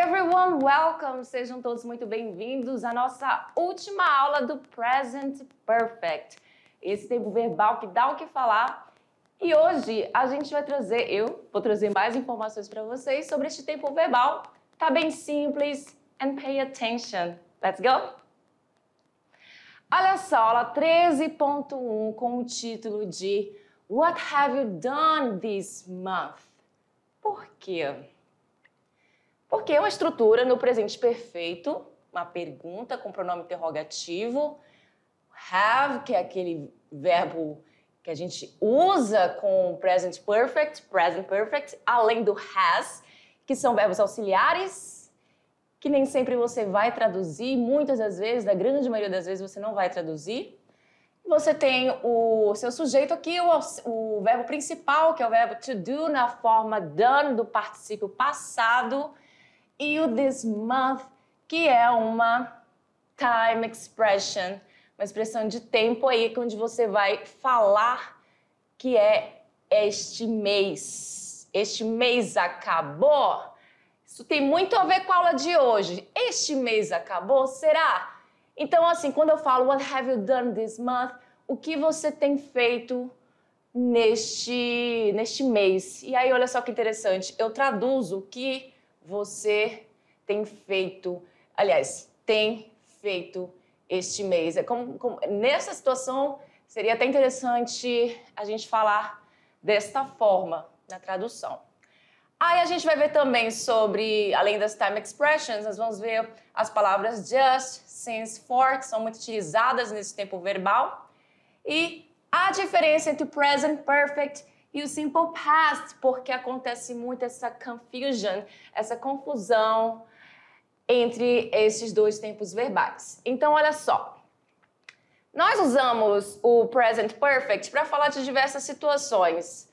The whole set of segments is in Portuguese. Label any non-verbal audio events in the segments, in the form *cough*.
everyone, welcome! Sejam todos muito bem-vindos à nossa última aula do Present Perfect. Esse tempo verbal que dá o que falar. E hoje a gente vai trazer, eu vou trazer mais informações para vocês sobre este tempo verbal. Tá bem simples and pay attention. Let's go! Olha só, aula 13.1 com o título de What have you done this month? Por quê? Porque é uma estrutura no presente perfeito, uma pergunta com pronome interrogativo, have, que é aquele verbo que a gente usa com present perfect, present perfect, além do has, que são verbos auxiliares, que nem sempre você vai traduzir, muitas das vezes, da grande maioria das vezes você não vai traduzir. Você tem o seu sujeito aqui, o, o verbo principal, que é o verbo to do, na forma done do particípio passado, e o this month, que é uma time expression, uma expressão de tempo aí, é onde você vai falar que é este mês. Este mês acabou. Isso tem muito a ver com a aula de hoje. Este mês acabou, será? Então, assim, quando eu falo What have you done this month? O que você tem feito neste, neste mês? E aí, olha só que interessante, eu traduzo que você tem feito, aliás, tem feito este mês? É como, como, nessa situação, seria até interessante a gente falar desta forma na tradução. Aí a gente vai ver também sobre, além das time expressions, nós vamos ver as palavras just, since, for, que são muito utilizadas nesse tempo verbal, e a diferença entre present perfect e o simple past, porque acontece muito essa confusion, essa confusão entre esses dois tempos verbais. Então, olha só. Nós usamos o present perfect para falar de diversas situações.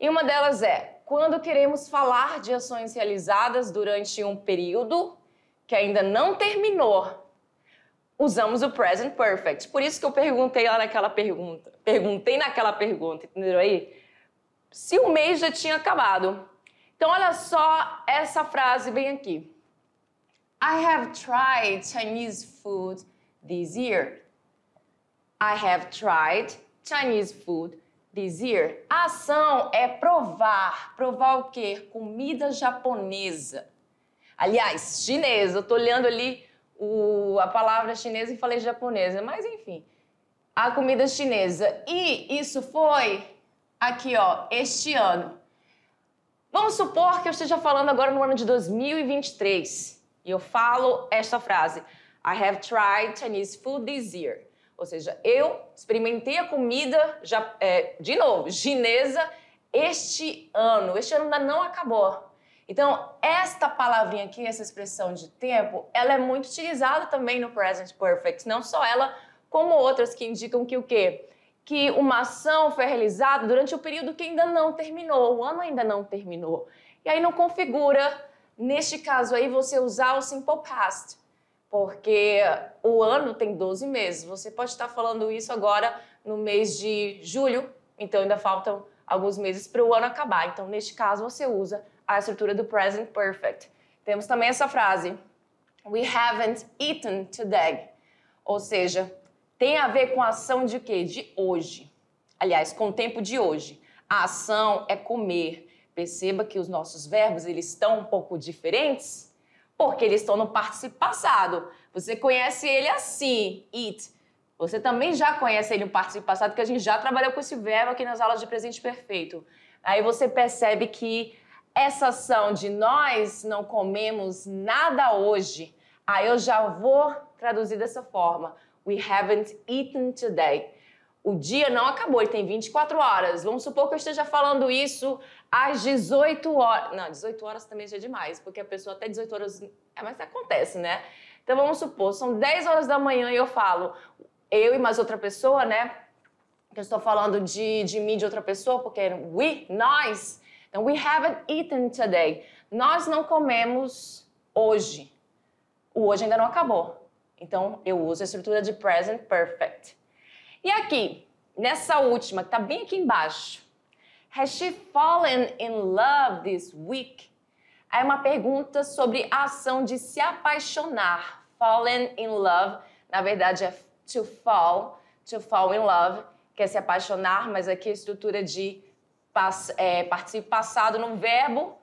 E uma delas é quando queremos falar de ações realizadas durante um período que ainda não terminou. Usamos o present perfect. Por isso que eu perguntei lá naquela pergunta. Perguntei naquela pergunta, entendeu aí? se o mês já tinha acabado. Então, olha só essa frase bem aqui. I have tried Chinese food this year. I have tried Chinese food this year. A ação é provar. Provar o quê? Comida japonesa. Aliás, chinesa. Eu tô olhando ali o, a palavra chinesa e falei japonesa, mas enfim. A comida chinesa. E isso foi aqui, ó, este ano. Vamos supor que eu esteja falando agora no ano de 2023 e eu falo esta frase: I have tried Chinese food this year. Ou seja, eu experimentei a comida, já, é, de novo, chinesa este ano. Este ano ainda não acabou. Então, esta palavrinha aqui, essa expressão de tempo, ela é muito utilizada também no present perfect, não só ela, como outras que indicam que o quê? que uma ação foi realizada durante o período que ainda não terminou, o ano ainda não terminou. E aí não configura, neste caso aí, você usar o simple past, porque o ano tem 12 meses. Você pode estar falando isso agora no mês de julho, então ainda faltam alguns meses para o ano acabar. Então, neste caso, você usa a estrutura do present perfect. Temos também essa frase: We haven't eaten today. Ou seja, tem a ver com a ação de quê? De hoje. Aliás, com o tempo de hoje. A ação é comer. Perceba que os nossos verbos eles estão um pouco diferentes, porque eles estão no participo passado. Você conhece ele assim, it. Você também já conhece ele no participo passado, porque a gente já trabalhou com esse verbo aqui nas aulas de presente perfeito. Aí você percebe que essa ação de nós não comemos nada hoje, aí eu já vou traduzir dessa forma. We haven't eaten today. O dia não acabou, ele tem 24 horas. Vamos supor que eu esteja falando isso às 18 horas. Não, 18 horas também já é demais, porque a pessoa até 18 horas. É, mas acontece, né? Então vamos supor, são 10 horas da manhã e eu falo, eu e mais outra pessoa, né? Que eu estou falando de, de mim de outra pessoa, porque we, nós. Então, we haven't eaten today. Nós não comemos hoje. O hoje ainda não acabou. Então, eu uso a estrutura de present perfect. E aqui, nessa última, que está bem aqui embaixo. Has she fallen in love this week? É uma pergunta sobre a ação de se apaixonar. Fallen in love, na verdade é to fall, to fall in love, que é se apaixonar, mas aqui é a estrutura de é, participio passado no verbo.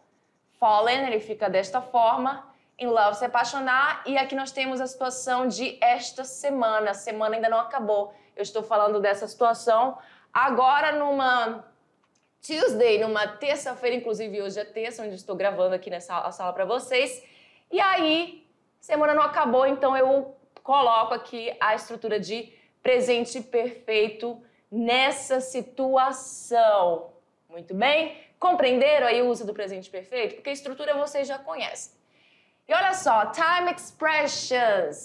Fallen, ele fica desta forma. Em love, se apaixonar. E aqui nós temos a situação de esta semana. A semana ainda não acabou. Eu estou falando dessa situação agora numa Tuesday, numa terça-feira, inclusive hoje é terça, onde estou gravando aqui nessa a sala para vocês. E aí, semana não acabou, então eu coloco aqui a estrutura de presente perfeito nessa situação. Muito bem? Compreenderam aí o uso do presente perfeito? Porque a estrutura vocês já conhecem. E olha só, time expressions.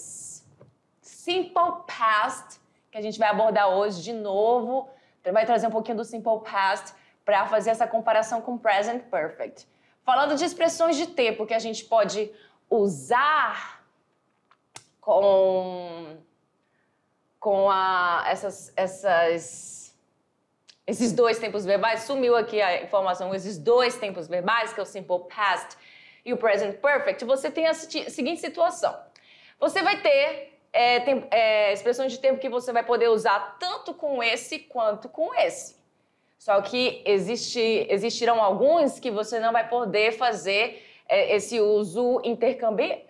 Simple past, que a gente vai abordar hoje de novo. Vai trazer um pouquinho do simple past para fazer essa comparação com present perfect. Falando de expressões de tempo que a gente pode usar com com a, essas, essas, esses dois tempos verbais, sumiu aqui a informação, esses dois tempos verbais, que é o simple past e o present perfect, você tem a seguinte situação. Você vai ter é, tem, é, expressões de tempo que você vai poder usar tanto com esse quanto com esse. Só que existe, existirão alguns que você não vai poder fazer é, esse uso intercambi,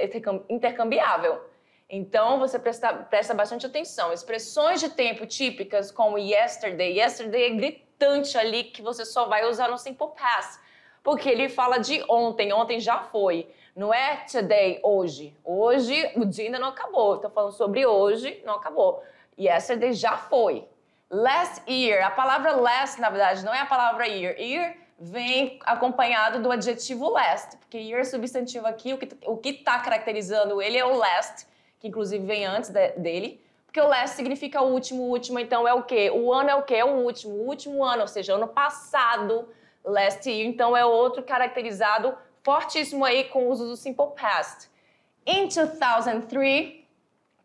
intercambiável. Então, você presta, presta bastante atenção. Expressões de tempo típicas como yesterday. Yesterday é gritante ali que você só vai usar no simple past porque ele fala de ontem, ontem já foi. Não é today, hoje. Hoje, o dia ainda não acabou. Estou falando sobre hoje, não acabou. Yesterday já foi. Last year, a palavra last, na verdade, não é a palavra year. Year vem acompanhado do adjetivo last, porque year é substantivo aqui, o que o está caracterizando ele é o last, que inclusive vem antes de, dele, porque o last significa o último, o último, então é o quê? O ano é o quê? É o último, o último ano, ou seja, ano passado Last Year, então é outro caracterizado fortíssimo aí com o uso do Simple Past. In 2003,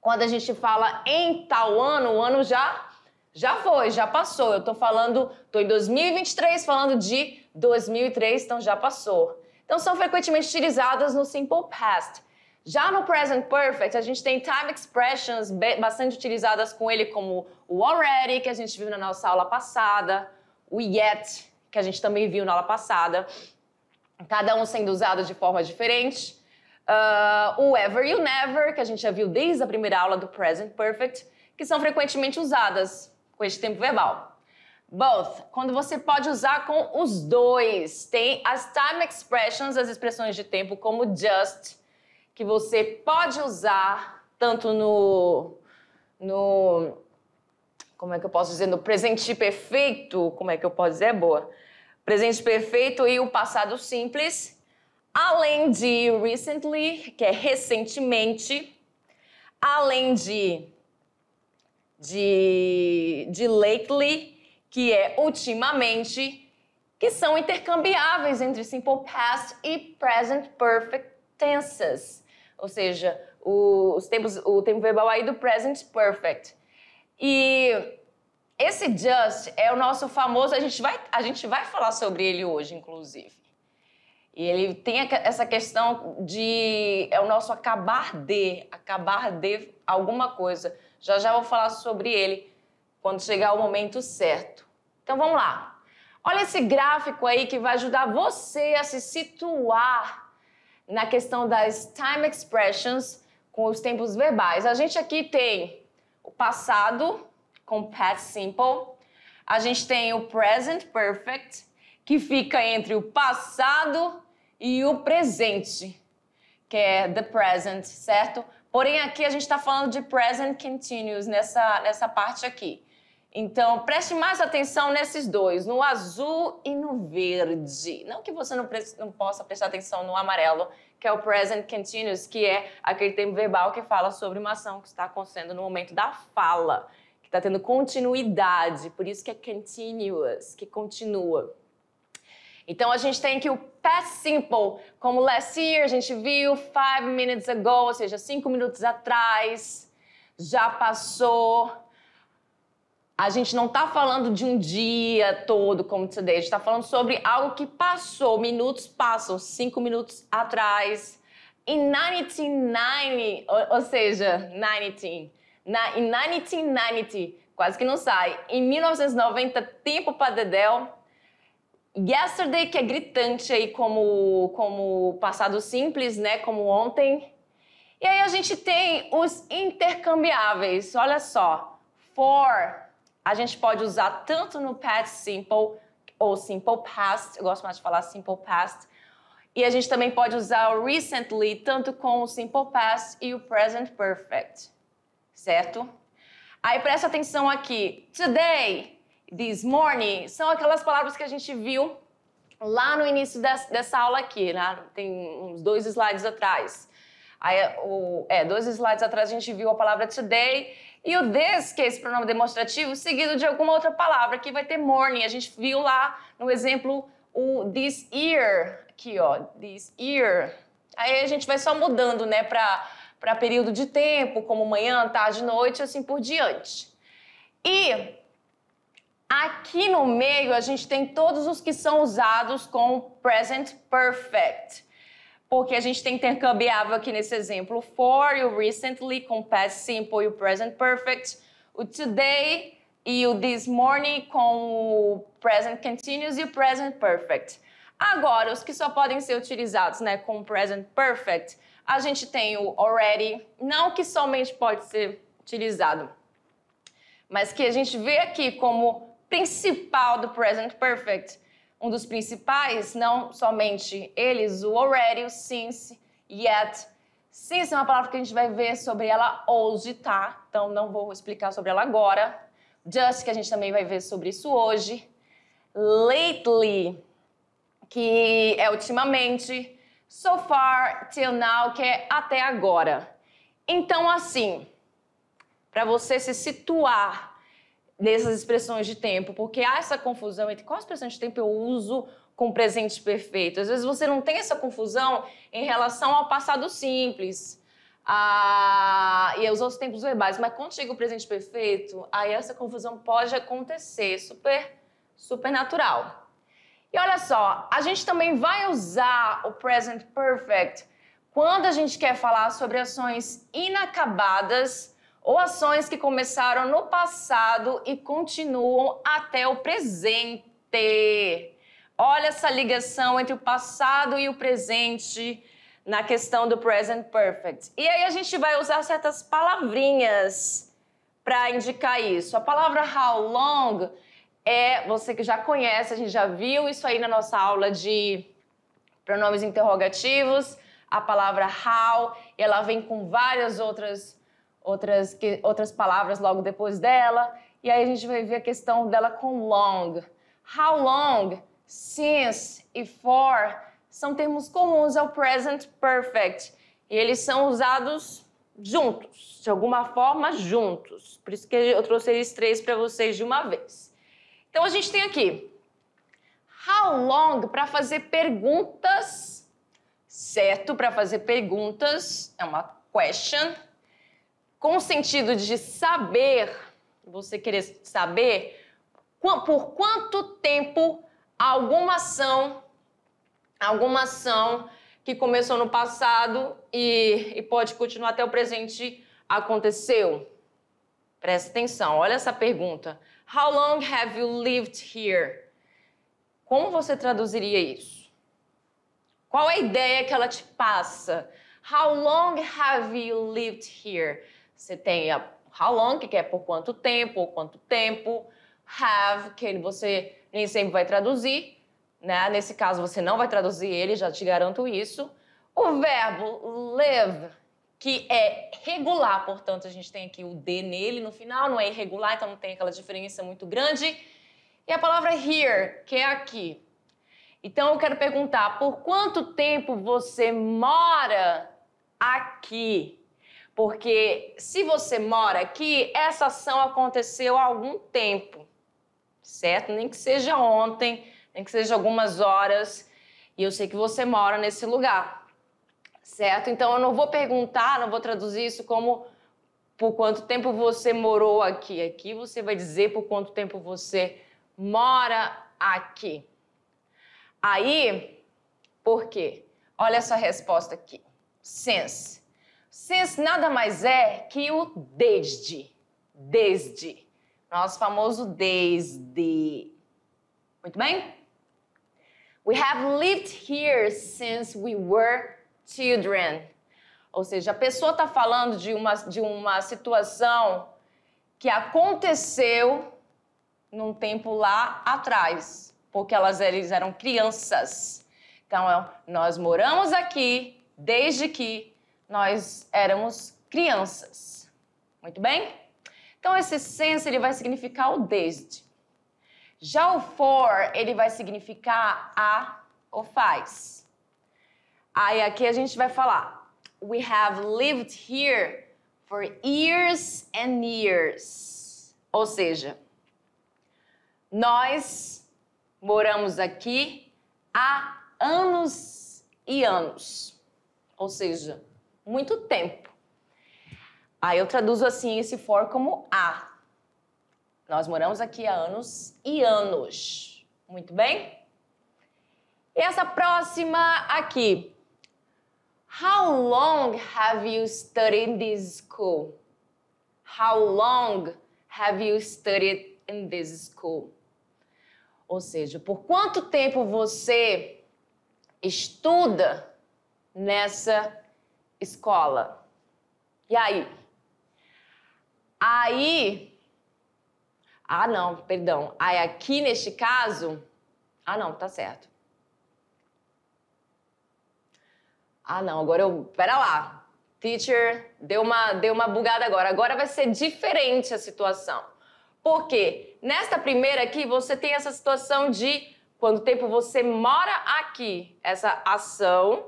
quando a gente fala em tal ano, o ano já já foi, já passou. Eu estou falando, tô em 2023 falando de 2003, então já passou. Então são frequentemente utilizadas no simple past. Já no present perfect, a gente tem time expressions bastante utilizadas com ele como o already, que a gente viu na nossa aula passada, o yet, que a gente também viu na aula passada, cada um sendo usado de forma diferente. Uh, o ever e o never, que a gente já viu desde a primeira aula do present perfect, que são frequentemente usadas com este tempo verbal. Both, quando você pode usar com os dois. Tem as time expressions, as expressões de tempo, como just, que você pode usar tanto no. no como é que eu posso dizer? No presente perfeito, como é que eu posso dizer? É boa Presente Perfeito e O Passado Simples, além de Recently, que é recentemente, além de, de, de Lately, que é ultimamente, que são intercambiáveis entre Simple Past e Present Perfect Tenses, ou seja, os tempos, o tempo verbal aí do Present Perfect. E esse Just é o nosso famoso, a gente vai, a gente vai falar sobre ele hoje, inclusive. E ele tem essa questão de é o nosso acabar de, acabar de alguma coisa. Já já vou falar sobre ele quando chegar o momento certo. Então vamos lá. Olha esse gráfico aí que vai ajudar você a se situar na questão das time expressions com os tempos verbais. A gente aqui tem o passado, com past simple. A gente tem o present perfect, que fica entre o passado e o presente, que é the present, certo? Porém, aqui a gente está falando de present continuous nessa, nessa parte aqui. Então, preste mais atenção nesses dois, no azul e no verde. Não que você não, não, possa prestar atenção no amarelo, que é o present continuous, que é aquele tempo verbal que fala sobre uma ação que está acontecendo no momento da fala está tendo continuidade, por isso que é continuous, que continua. Então a gente tem aqui o past simple, como last year a gente viu, five minutes ago, ou seja, cinco minutos atrás, já passou. A gente não está falando de um dia todo como today, a gente está falando sobre algo que passou, minutos passam, cinco minutos atrás. Em 1990, ou, ou seja, 19 na 1990, quase que não sai. Em 1990, Tempo para Dedel. Yesterday, que é gritante aí como, como passado simples, né? Como ontem. E aí a gente tem os intercambiáveis. Olha só. For, a gente pode usar tanto no past simple ou simple past. Eu gosto mais de falar simple past. E a gente também pode usar o recently, tanto com o simple past e o present perfect certo? Aí presta atenção aqui. Today, this morning, são aquelas palavras que a gente viu lá no início dessa aula aqui, né? Tem uns dois slides atrás. Aí, o, é, dois slides atrás a gente viu a palavra today e o this, que é esse pronome demonstrativo, seguido de alguma outra palavra que vai ter morning. A gente viu lá no exemplo o this year, aqui ó, this year. Aí a gente vai só mudando, né, para para período de tempo, como manhã, tarde, noite, assim por diante. E aqui no meio a gente tem todos os que são usados com present perfect. Porque a gente tem intercambiável aqui nesse exemplo for e o recently com past simple e o present perfect, o today e o this morning com o present continuous e o present perfect. Agora, os que só podem ser utilizados, né, com present perfect, a gente tem o already, não que somente pode ser utilizado, mas que a gente vê aqui como principal do present perfect. Um dos principais, não somente eles, o already, o since, yet. Since é uma palavra que a gente vai ver sobre ela hoje, tá? Então não vou explicar sobre ela agora. Just, que a gente também vai ver sobre isso hoje. Lately, que é ultimamente so far, till now, que é até agora. Então, assim, para você se situar nessas expressões de tempo, porque há essa confusão entre qual expressão de tempo eu uso com presente perfeito. Às vezes você não tem essa confusão em relação ao passado simples e aos outros tempos verbais, mas quando chega o presente perfeito, aí essa confusão pode acontecer, super, super natural. E olha só, a gente também vai usar o present perfect quando a gente quer falar sobre ações inacabadas ou ações que começaram no passado e continuam até o presente. Olha essa ligação entre o passado e o presente na questão do present perfect. E aí a gente vai usar certas palavrinhas para indicar isso. A palavra how long é você que já conhece, a gente já viu isso aí na nossa aula de pronomes interrogativos, a palavra how, e ela vem com várias outras outras que, outras palavras logo depois dela, e aí a gente vai ver a questão dela com long. How long, since e for são termos comuns ao é present perfect, e eles são usados juntos, de alguma forma juntos. Por isso que eu trouxe eles três para vocês de uma vez. Então a gente tem aqui how long para fazer perguntas, certo? Para fazer perguntas é uma question com o sentido de saber, você querer saber por quanto tempo alguma ação, alguma ação que começou no passado e, e, pode continuar até o presente aconteceu? Presta atenção, olha essa pergunta. How long have you lived here? Como você traduziria isso? Qual a ideia que ela te passa? How long have you lived here? Você tem a how long, que é por quanto tempo, ou quanto tempo. Have, que você nem sempre vai traduzir. Né? Nesse caso, você não vai traduzir ele, já te garanto isso. O verbo live que é regular, portanto, a gente tem aqui o D nele no final, não é irregular, então não tem aquela diferença muito grande. E a palavra here, que é aqui. Então eu quero perguntar, por quanto tempo você mora aqui? Porque se você mora aqui, essa ação aconteceu há algum tempo, certo? Nem que seja ontem, nem que seja algumas horas, e eu sei que você mora nesse lugar certo? Então eu não vou perguntar, não vou traduzir isso como por quanto tempo você morou aqui. Aqui você vai dizer por quanto tempo você mora aqui. Aí, por quê? Olha essa resposta aqui. Since. Since nada mais é que o desde. Desde. Nosso famoso desde. Muito bem? We have lived here since we were children. Ou seja, a pessoa está falando de uma, de uma situação que aconteceu num tempo lá atrás, porque elas eles eram crianças. Então, é, nós moramos aqui desde que nós éramos crianças. Muito bem? Então, esse since ele vai significar o desde. Já o for, ele vai significar a ou faz. Aí aqui a gente vai falar: We have lived here for years and years. Ou seja, nós moramos aqui há anos e anos. Ou seja, muito tempo. Aí eu traduzo assim esse for como a. Nós moramos aqui há anos e anos. Muito bem? E essa próxima aqui, How long have you studied this school? How long have you studied in this school? Ou seja, por quanto tempo você estuda nessa escola? E aí? Aí. Ah, não, perdão. Aí, aqui neste caso. Ah, não, tá certo. Ah, não, agora eu. Pera lá. Teacher, deu uma, deu uma bugada agora. Agora vai ser diferente a situação. Por quê? Nesta primeira aqui, você tem essa situação de quanto tempo você mora aqui. Essa ação,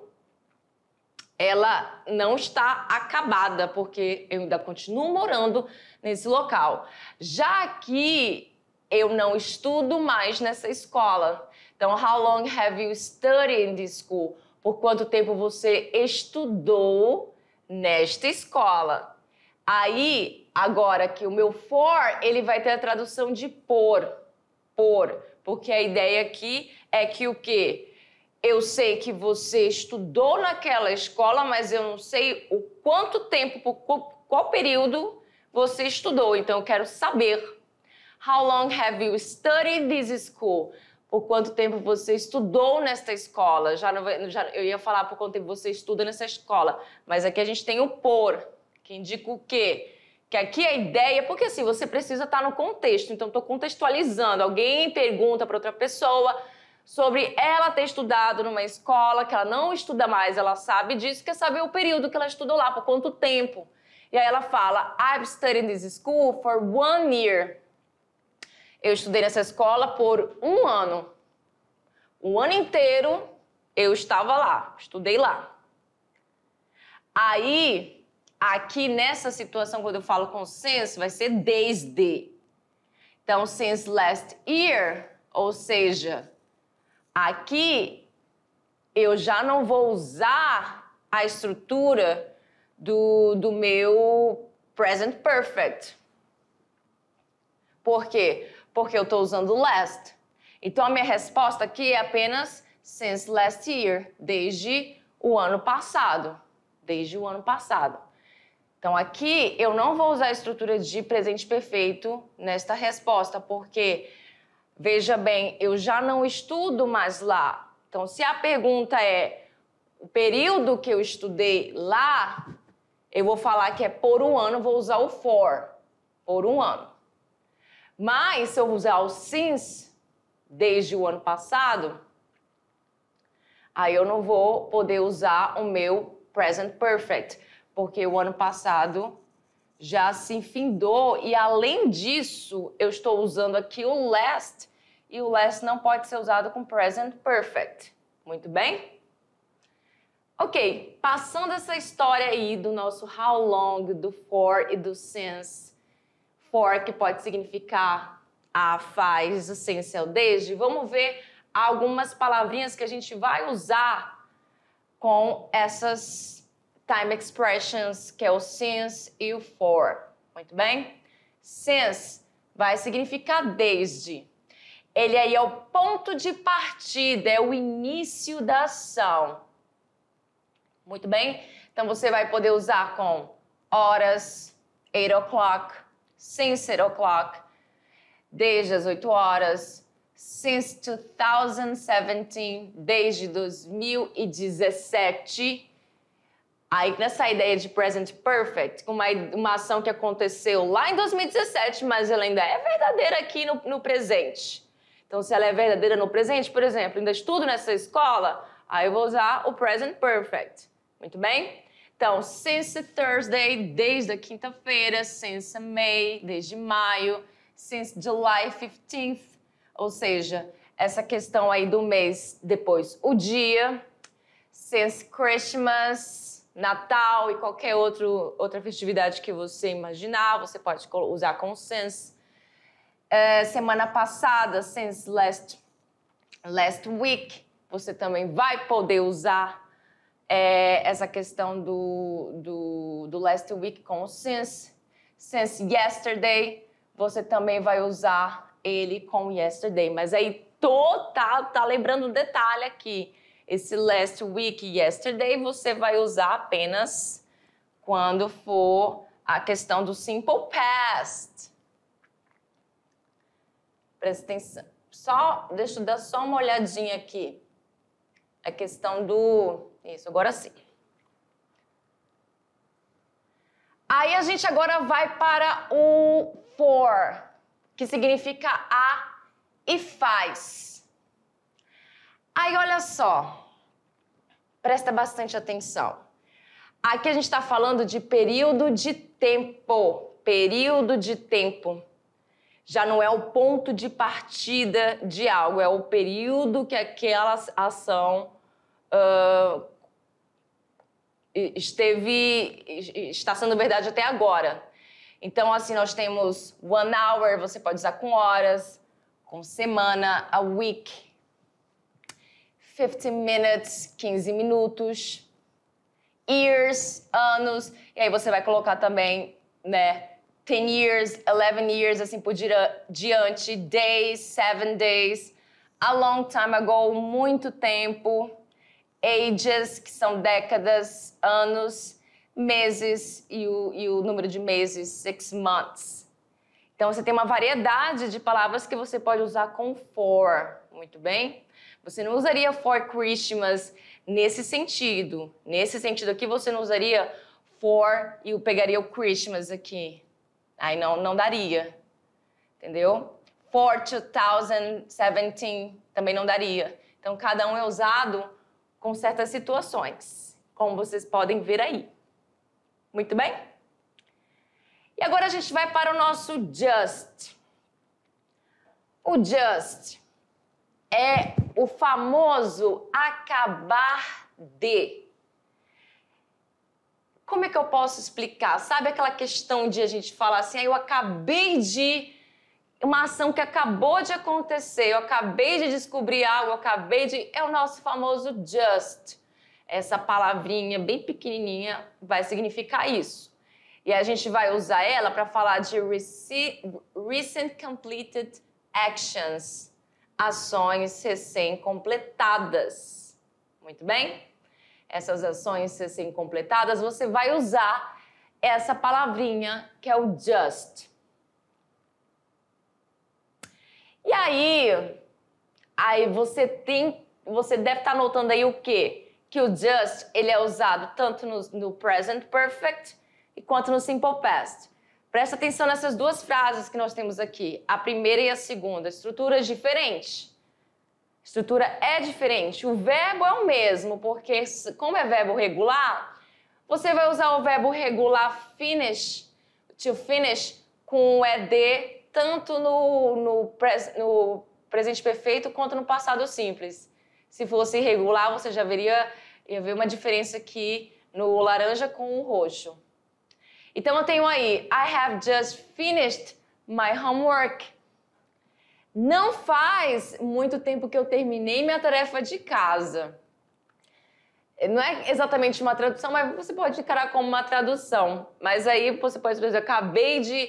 ela não está acabada, porque eu ainda continuo morando nesse local. Já aqui, eu não estudo mais nessa escola. Então, how long have you studied in this school? por quanto tempo você estudou nesta escola. Aí, agora que o meu for, ele vai ter a tradução de por, por, porque a ideia aqui é que o quê? Eu sei que você estudou naquela escola, mas eu não sei o quanto tempo, por qual período você estudou. Então, eu quero saber. How long have you studied this school? por quanto tempo você estudou nesta escola. Já, não, já eu ia falar por quanto tempo você estuda nessa escola, mas aqui a gente tem o por, que indica o quê? Que aqui é a ideia, porque assim, você precisa estar no contexto, então estou contextualizando. Alguém pergunta para outra pessoa sobre ela ter estudado numa escola que ela não estuda mais, ela sabe disso, quer saber o período que ela estudou lá, por quanto tempo. E aí ela fala, I've studied in this school for one year. Eu estudei nessa escola por um ano. O ano inteiro eu estava lá, estudei lá. Aí, aqui nessa situação, quando eu falo com since, vai ser desde. Então, since last year, ou seja, aqui eu já não vou usar a estrutura do, do meu present perfect. Por quê? porque eu estou usando last. Então a minha resposta aqui é apenas since last year, desde o ano passado. Desde o ano passado. Então aqui eu não vou usar a estrutura de presente perfeito nesta resposta, porque veja bem, eu já não estudo mais lá. Então se a pergunta é o período que eu estudei lá, eu vou falar que é por um ano, vou usar o for, por um ano. Mas se eu usar o since desde o ano passado, aí eu não vou poder usar o meu present perfect, porque o ano passado já se findou e além disso, eu estou usando aqui o last e o last não pode ser usado com present perfect. Muito bem? OK, passando essa história aí do nosso how long, do for e do since, for, que pode significar a, ah, faz, o sem, seu, é desde, vamos ver algumas palavrinhas que a gente vai usar com essas time expressions, que é o since e o for. Muito bem? Since vai significar desde. Ele aí é o ponto de partida, é o início da ação. Muito bem? Então você vai poder usar com horas, 8 o'clock, since 8 o'clock, desde as 8 horas, since 2017, desde 2017. Aí nessa ideia de present perfect, uma, uma ação que aconteceu lá em 2017, mas ela ainda é verdadeira aqui no, no presente. Então, se ela é verdadeira no presente, por exemplo, ainda estudo nessa escola, aí eu vou usar o present perfect. Muito bem? Então, since Thursday, desde a quinta-feira, since May, desde maio, since July 15th, ou seja, essa questão aí do mês depois o dia, since Christmas, Natal e qualquer outro, outra festividade que você imaginar, você pode usar com since. É, semana passada, since last, last week, você também vai poder usar é, essa questão do, do, do last week com o since, since yesterday, você também vai usar ele com yesterday. Mas aí total, tá, tá lembrando um detalhe aqui. Esse last week, yesterday, você vai usar apenas quando for a questão do simple past. Presta atenção. Só, deixa eu dar só uma olhadinha aqui. A questão do isso, agora sim. Aí a gente agora vai para o for, que significa a e faz. Aí olha só, presta bastante atenção. Aqui a gente está falando de período de tempo. Período de tempo. Já não é o ponto de partida de algo, é o período que aquela ação uh, esteve está sendo verdade até agora. Então, assim, nós temos one hour, você pode usar com horas, com semana, a week, 15 minutes, 15 minutos, years, anos, e aí você vai colocar também, né, 10 years, 11 years, assim por diante, days, seven days, a long time ago, muito tempo, ages, que são décadas, anos, meses e o, e o número de meses, six months. Então você tem uma variedade de palavras que você pode usar com for, muito bem? Você não usaria for Christmas nesse sentido. Nesse sentido aqui você não usaria for e eu pegaria o Christmas aqui. Aí não não daria. Entendeu? For 2017 também não daria. Então cada um é usado com certas situações, como vocês podem ver aí. Muito bem? E agora a gente vai para o nosso just. O just é o famoso acabar de. Como é que eu posso explicar? Sabe aquela questão de a gente falar assim, ah, eu acabei de uma ação que acabou de acontecer, eu acabei de descobrir algo, eu acabei de. É o nosso famoso just. Essa palavrinha bem pequenininha vai significar isso. E a gente vai usar ela para falar de recent completed actions, ações recém-completadas. Muito bem? Essas ações recém-completadas, você vai usar essa palavrinha que é o just. E aí, aí você tem, você deve estar tá notando aí o quê? Que o just, ele é usado tanto no, no present perfect quanto no simple past. Presta atenção nessas duas frases que nós temos aqui, a primeira e a segunda, Estrutura diferente. estrutura é diferente, o verbo é o mesmo, porque como é verbo regular, você vai usar o verbo regular finish, to finish, com o ED tanto no, no, pres, no presente perfeito quanto no passado simples. Se fosse regular, você já veria ia ver uma diferença aqui no laranja com o roxo. Então eu tenho aí I have just finished my homework. Não faz muito tempo que eu terminei minha tarefa de casa. Não é exatamente uma tradução, mas você pode encarar como uma tradução. Mas aí você pode dizer, acabei de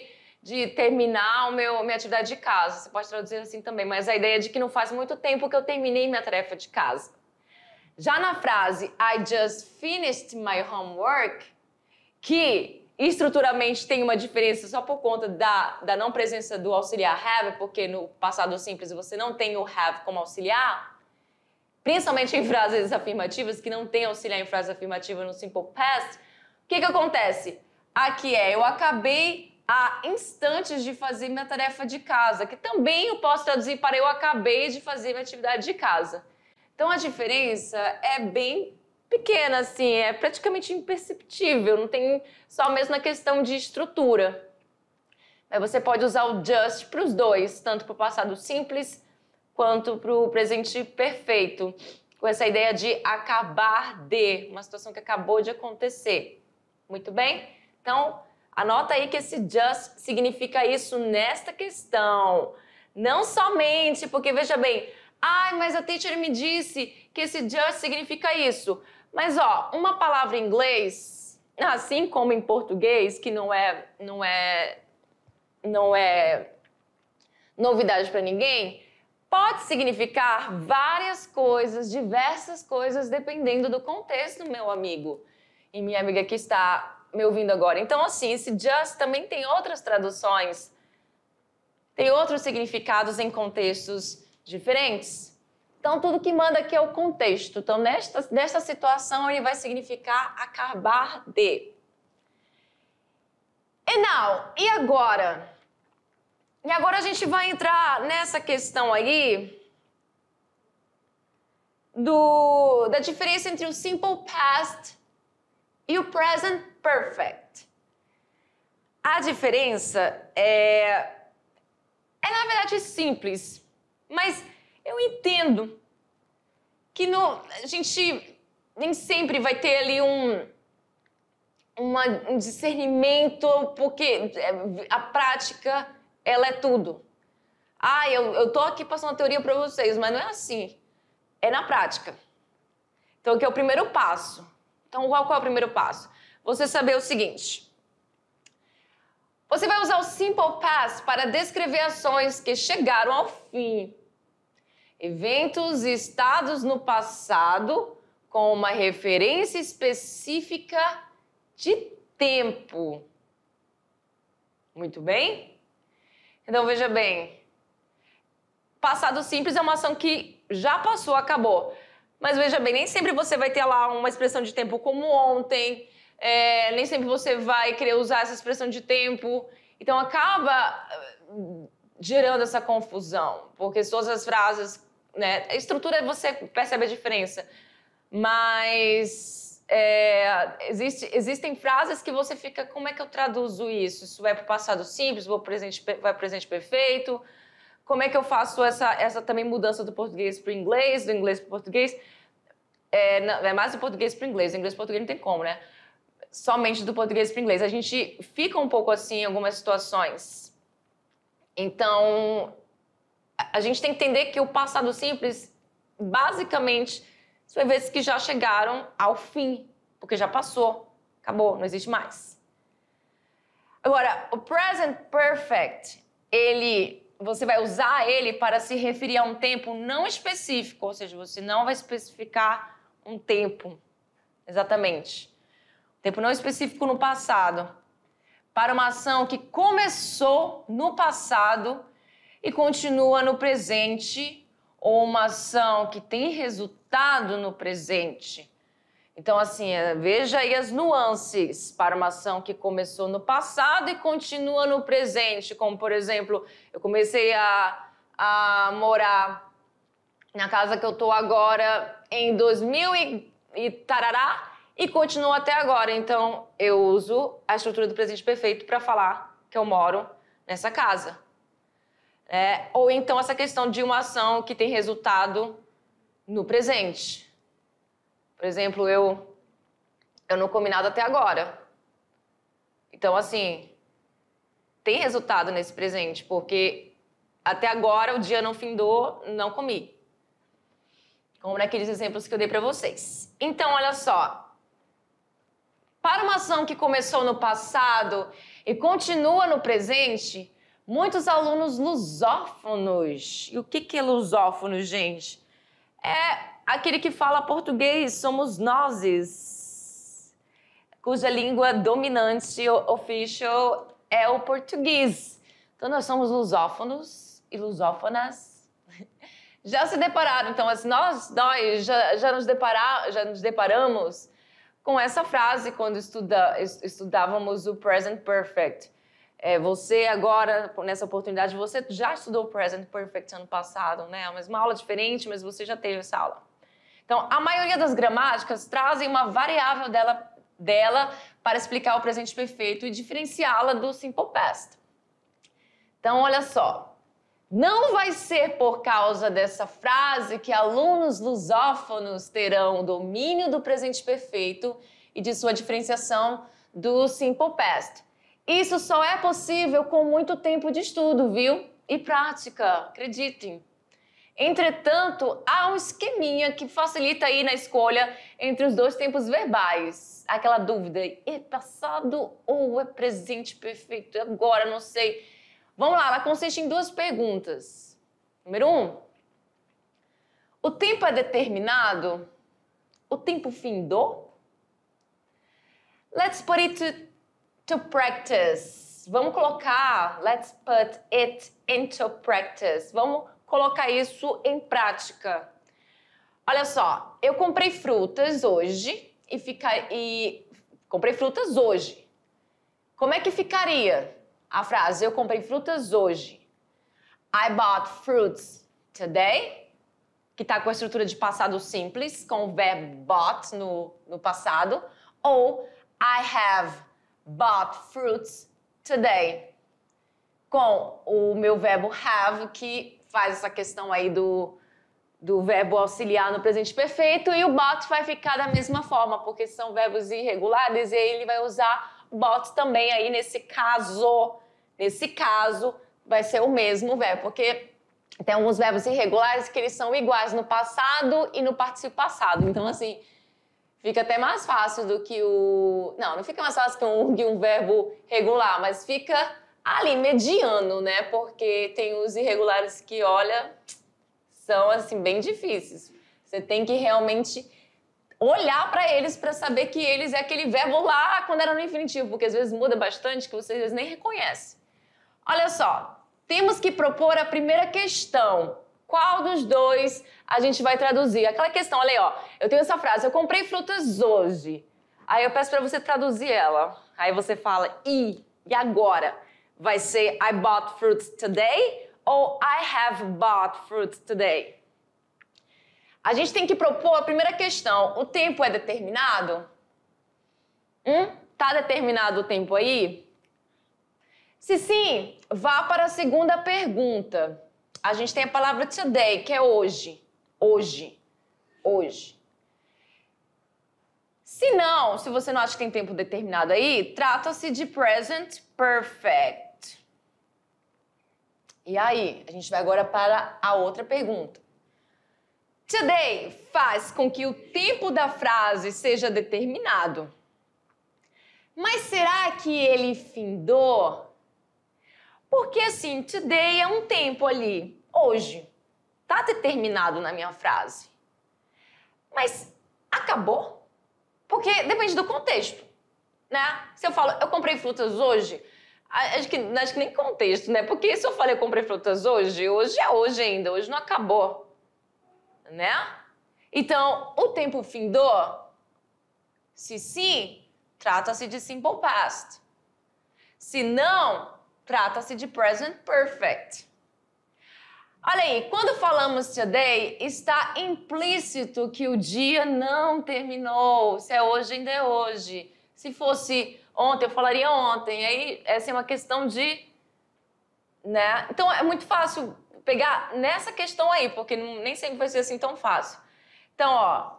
de terminar o meu, minha atividade de casa. Você pode traduzir assim também, mas a ideia é de que não faz muito tempo que eu terminei minha tarefa de casa. Já na frase I just finished my homework, que estruturalmente tem uma diferença só por conta da, da não presença do auxiliar have, porque no passado simples você não tem o have como auxiliar, principalmente em frases afirmativas, que não tem auxiliar em frase afirmativa no simple past, o que, que acontece? Aqui é eu acabei a instantes de fazer minha tarefa de casa, que também eu posso traduzir para eu acabei de fazer minha atividade de casa. Então a diferença é bem pequena, assim, é praticamente imperceptível, não tem só mesmo na questão de estrutura. Mas você pode usar o just para os dois, tanto para o passado simples quanto para o presente perfeito, com essa ideia de acabar de, uma situação que acabou de acontecer. Muito bem? Então, Anota aí que esse just significa isso nesta questão. Não somente, porque veja bem, ai, mas a teacher me disse que esse just significa isso. Mas ó, uma palavra em inglês, assim como em português, que não é não é não é novidade para ninguém, pode significar várias coisas, diversas coisas, dependendo do contexto, meu amigo e minha amiga que está me ouvindo agora. Então, assim, esse just também tem outras traduções, tem outros significados em contextos diferentes. Então, tudo que manda aqui é o contexto. Então, nesta, nesta situação, ele vai significar acabar de. E now, e agora? E agora a gente vai entrar nessa questão aí do, da diferença entre o simple past e o present perfect. A diferença é. É na verdade simples, mas eu entendo que no, a gente nem sempre vai ter ali um, uma, um discernimento, porque é, a prática ela é tudo. Ah, eu, eu tô aqui passando a teoria para vocês, mas não é assim. É na prática. Então, que é o primeiro passo. Então, qual é o primeiro passo? Você saber o seguinte. Você vai usar o simple past para descrever ações que chegaram ao fim. Eventos e estados no passado com uma referência específica de tempo. Muito bem? Então veja bem. Passado simples é uma ação que já passou, acabou. Mas veja bem, nem sempre você vai ter lá uma expressão de tempo como ontem, é, nem sempre você vai querer usar essa expressão de tempo. Então acaba eh, gerando essa confusão, porque todas as frases, né? A estrutura você percebe a diferença, mas é, existe, existem frases que você fica, como é que eu traduzo isso? Isso vai para o passado simples, vai para o presente, vai presente perfeito, como é que eu faço essa, essa também mudança do português para o inglês, do inglês para o português. É, não, é mais do português para o inglês, o inglês para português não tem como, né? Somente do português para o inglês. A gente fica um pouco assim em algumas situações. Então, a gente tem que entender que o passado simples, basicamente, são vezes que já chegaram ao fim, porque já passou, acabou, não existe mais. Agora, o present perfect, ele você vai usar ele para se referir a um tempo não específico, ou seja, você não vai especificar um tempo exatamente. Um tempo não específico no passado. Para uma ação que começou no passado e continua no presente, ou uma ação que tem resultado no presente. Então, assim, é, veja aí as nuances para uma ação que começou no passado e continua no presente. Como, por exemplo, eu comecei a, a morar na casa que eu estou agora em 2000 e, e tarará e continuo até agora. Então, eu uso a estrutura do presente perfeito para falar que eu moro nessa casa. É, ou então essa questão de uma ação que tem resultado no presente. Por exemplo, eu eu não comi nada até agora. Então, assim, tem resultado nesse presente, porque até agora o dia não findou, não comi. Como naqueles exemplos que eu dei para vocês. Então, olha só. Para uma ação que começou no passado e continua no presente, muitos alunos lusófonos. E o que, que é lusófono, gente? É Aquele que fala português somos nós, cuja língua dominante oficial, é o português. Então nós somos lusófonos e lusófonas. *laughs* Já se depararam, então, nós, nós já, já, nos deparar, já nos deparamos com essa frase quando estuda, estudávamos o present perfect. É, você agora, nessa oportunidade, você já estudou o Present Perfect ano passado, né? É uma aula diferente, mas você já teve essa aula. Então, a maioria das gramáticas trazem uma variável dela, dela para explicar o presente perfeito e diferenciá-la do simple past. Então, olha só. Não vai ser por causa dessa frase que alunos lusófonos terão domínio do presente perfeito e de sua diferenciação do simple past. Isso só é possível com muito tempo de estudo, viu? E prática, acreditem. Entretanto, há um esqueminha que facilita aí na escolha entre os dois tempos verbais. Aquela dúvida, é passado ou é presente perfeito? Agora, não sei. Vamos lá, ela consiste em duas perguntas. Número um, o tempo é determinado? O tempo findou? Let's put it to, to practice. Vamos colocar, let's put it into practice. Vamos colocar isso em prática. Olha só, eu comprei frutas hoje e fica e comprei frutas hoje. Como é que ficaria a frase eu comprei frutas hoje? I bought fruits today, que está com a estrutura de passado simples, com o verbo bought no, no passado, ou I have bought fruits today, com o meu verbo have, que faz essa questão aí do, do verbo auxiliar no presente perfeito e o bot vai ficar da mesma forma, porque são verbos irregulares e ele vai usar bot também aí nesse caso. Nesse caso, vai ser o mesmo verbo, porque tem alguns verbos irregulares que eles são iguais no passado e no participio passado. Então, assim, fica até mais fácil do que o... Não, não fica mais fácil que um, que um verbo regular, mas fica ali mediano, né? Porque tem os irregulares que, olha, são assim bem difíceis. Você tem que realmente olhar para eles para saber que eles é aquele verbo lá quando era no infinitivo, porque às vezes muda bastante que vocês às vezes nem reconhece. Olha só, temos que propor a primeira questão. Qual dos dois a gente vai traduzir? Aquela questão, olha aí, ó. Eu tenho essa frase, eu comprei frutas hoje. Aí eu peço para você traduzir ela. Aí você fala, e, e agora? Vai ser I bought fruits today ou I have bought fruits today? A gente tem que propor a primeira questão: o tempo é determinado? Hum? Tá determinado o tempo aí? Se sim, vá para a segunda pergunta. A gente tem a palavra today, que é hoje. Hoje. Hoje. Se não, se você não acha que tem tempo determinado aí, trata-se de present perfect. E aí, a gente vai agora para a outra pergunta. Today faz com que o tempo da frase seja determinado. Mas será que ele findou? Porque assim, today é um tempo ali, hoje. Tá determinado na minha frase. Mas acabou? Porque depende do contexto, né? Se eu falo, eu comprei frutas hoje, Acho que, acho que nem contexto, né? Porque se eu falei comprei frutas hoje, hoje é hoje ainda, hoje não acabou. Né? Então, o tempo findou? Se sim, trata-se de simple past. Se não, trata-se de present perfect. Olha aí, quando falamos today, está implícito que o dia não terminou. Se é hoje, ainda é hoje. Se fosse ontem, eu falaria ontem. Aí, essa é assim, uma questão de. Né? Então, é muito fácil pegar nessa questão aí, porque nem sempre vai ser assim tão fácil. Então, ó,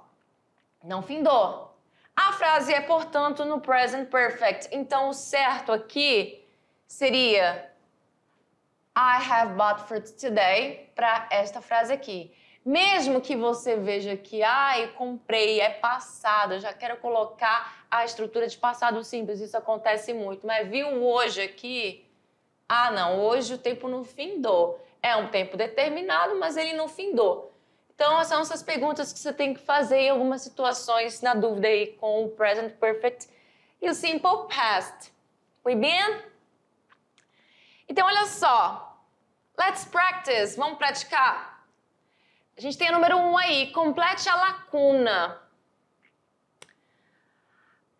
não findou. A frase é, portanto, no present perfect. Então, o certo aqui seria I have bought fruit today para esta frase aqui. Mesmo que você veja que, ai, comprei, é passado, já quero colocar a estrutura de passado simples, isso acontece muito. Mas viu hoje aqui? Ah, não, hoje o tempo não findou. É um tempo determinado, mas ele não findou. Então, são essas perguntas que você tem que fazer em algumas situações, na dúvida aí, com o present perfect e o simple past. We been? Então, olha só. Let's practice. Vamos praticar? A gente tem a número 1 um aí, complete a lacuna.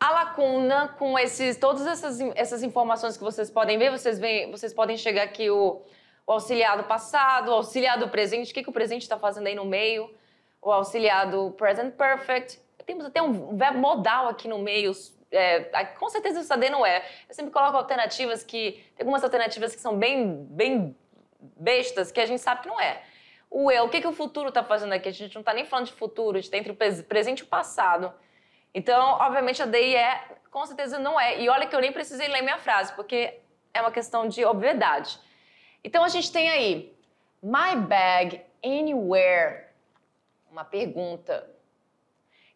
A lacuna com esses, todas essas, essas informações que vocês podem ver, vocês, veem, vocês podem chegar aqui o, o passado, o auxiliado presente, o que, que o presente está fazendo aí no meio, o auxiliado present perfect. Temos até um verbo modal aqui no meio, é, com certeza isso AD não é. Eu sempre coloco alternativas que, tem algumas alternativas que são bem, bem bestas, que a gente sabe que não é o eu, o que, que o futuro está fazendo aqui? A gente não está nem falando de futuro, a gente está entre o presente e o passado. Então, obviamente, a DI é, com certeza não é. E olha que eu nem precisei ler minha frase, porque é uma questão de obviedade. Então, a gente tem aí, my bag anywhere, uma pergunta.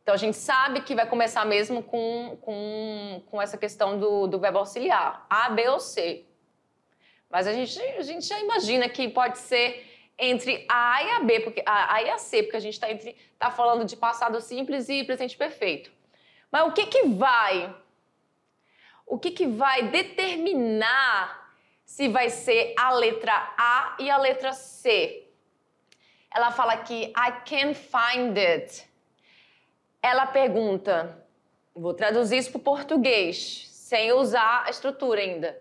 Então, a gente sabe que vai começar mesmo com, com, com essa questão do, do verbo auxiliar, A, B ou C. Mas a gente, a gente já imagina que pode ser entre a A e a B, porque a A e a C, porque a gente está entre tá falando de passado simples e presente perfeito. Mas o que que vai o que que vai determinar se vai ser a letra A e a letra C? Ela fala que I can't find it. Ela pergunta, vou traduzir isso para o português, sem usar a estrutura ainda.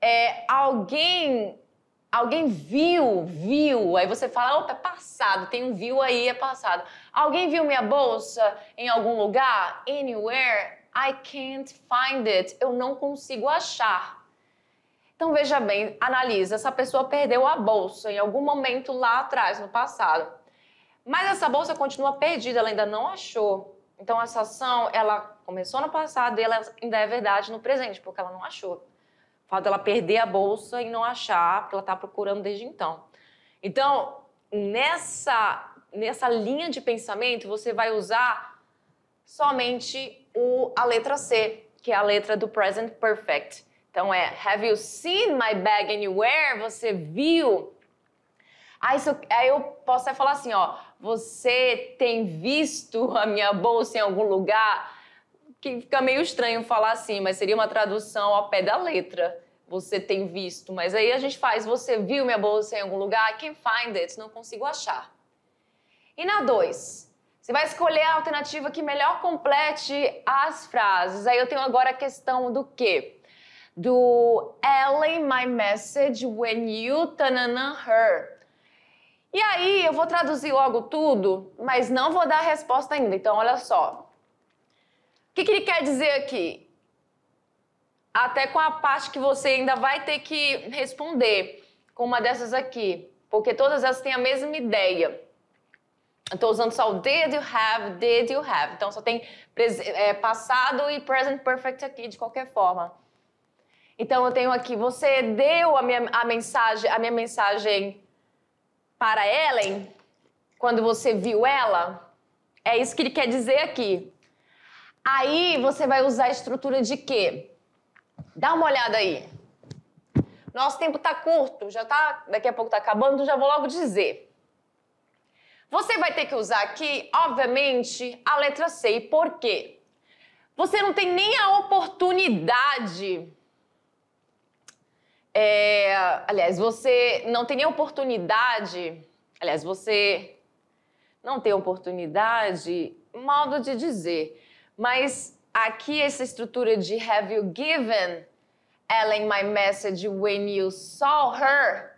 É, alguém Alguém viu, viu. Aí você fala, opa, é passado. Tem um viu aí, é passado. Alguém viu minha bolsa em algum lugar? Anywhere? I can't find it. Eu não consigo achar. Então veja bem, analisa. Essa pessoa perdeu a bolsa em algum momento lá atrás, no passado. Mas essa bolsa continua perdida, ela ainda não achou. Então essa ação, ela começou no passado e ela ainda é verdade no presente, porque ela não achou. O fato dela perder a bolsa e não achar, porque ela está procurando desde então. Então, nessa, nessa linha de pensamento, você vai usar somente o, a letra C, que é a letra do present perfect. Então é Have you seen my bag anywhere? Você viu? Aí, isso eu, aí eu posso até falar assim, ó, você tem visto a minha bolsa em algum lugar? que fica meio estranho falar assim, mas seria uma tradução ao pé da letra. Você tem visto, mas aí a gente faz, você viu minha bolsa em algum lugar? I can't find it, não consigo achar. E na 2, você vai escolher a alternativa que melhor complete as frases. Aí eu tenho agora a questão do quê? Do Ellie, my message when you tanana her. E aí eu vou traduzir logo tudo, mas não vou dar a resposta ainda. Então olha só que, que ele quer dizer aqui? Até com a parte que você ainda vai ter que responder com uma dessas aqui, porque todas elas têm a mesma ideia. Estou usando só o did you have, did you have. Então só tem é, passado e present perfect aqui de qualquer forma. Então eu tenho aqui, você deu a minha a mensagem, a minha mensagem para Ellen quando você viu ela? É isso que ele quer dizer aqui. Aí você vai usar a estrutura de quê? Dá uma olhada aí. Nosso tempo tá curto, já tá, daqui a pouco tá acabando, já vou logo dizer. Você vai ter que usar aqui, obviamente, a letra C. E por quê? Você não tem nem a oportunidade. É, aliás, você não tem nem a oportunidade. Aliás, você não tem oportunidade, modo de dizer. Mas aqui essa estrutura de have you given Ellen my message when you saw her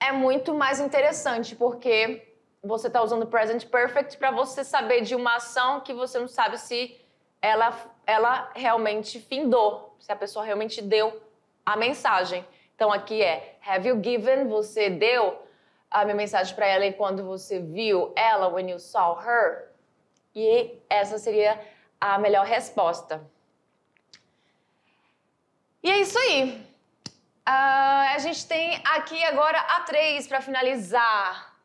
é muito mais interessante porque você está usando present perfect para você saber de uma ação que você não sabe se ela, ela realmente findou, se a pessoa realmente deu a mensagem. Então aqui é have you given, você deu a minha mensagem para ela e quando você viu ela, when you saw her. E essa seria a melhor resposta. E é isso aí. Uh, a gente tem aqui agora a três para finalizar.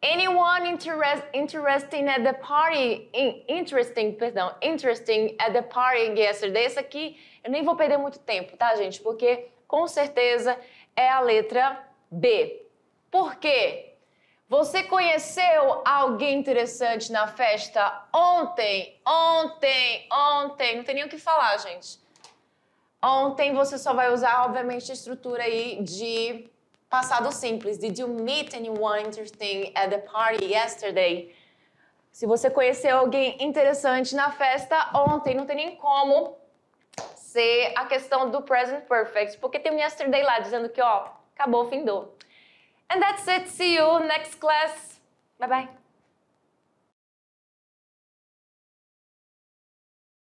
Anyone interest, interesting at the party? In, interesting, perdão, interesting at the party yesterday. Essa aqui eu nem vou perder muito tempo, tá, gente? Porque com certeza é a letra B. Por quê? Você conheceu alguém interessante na festa ontem? Ontem, ontem. Não tem nem o que falar, gente. Ontem você só vai usar, obviamente, a estrutura aí de passado simples. Did you meet anyone interesting at the party yesterday? Se você conheceu alguém interessante na festa ontem, não tem nem como ser a questão do present perfect, porque tem um yesterday lá dizendo que, ó, acabou, findou. And that's it. See you next class. Bye-bye.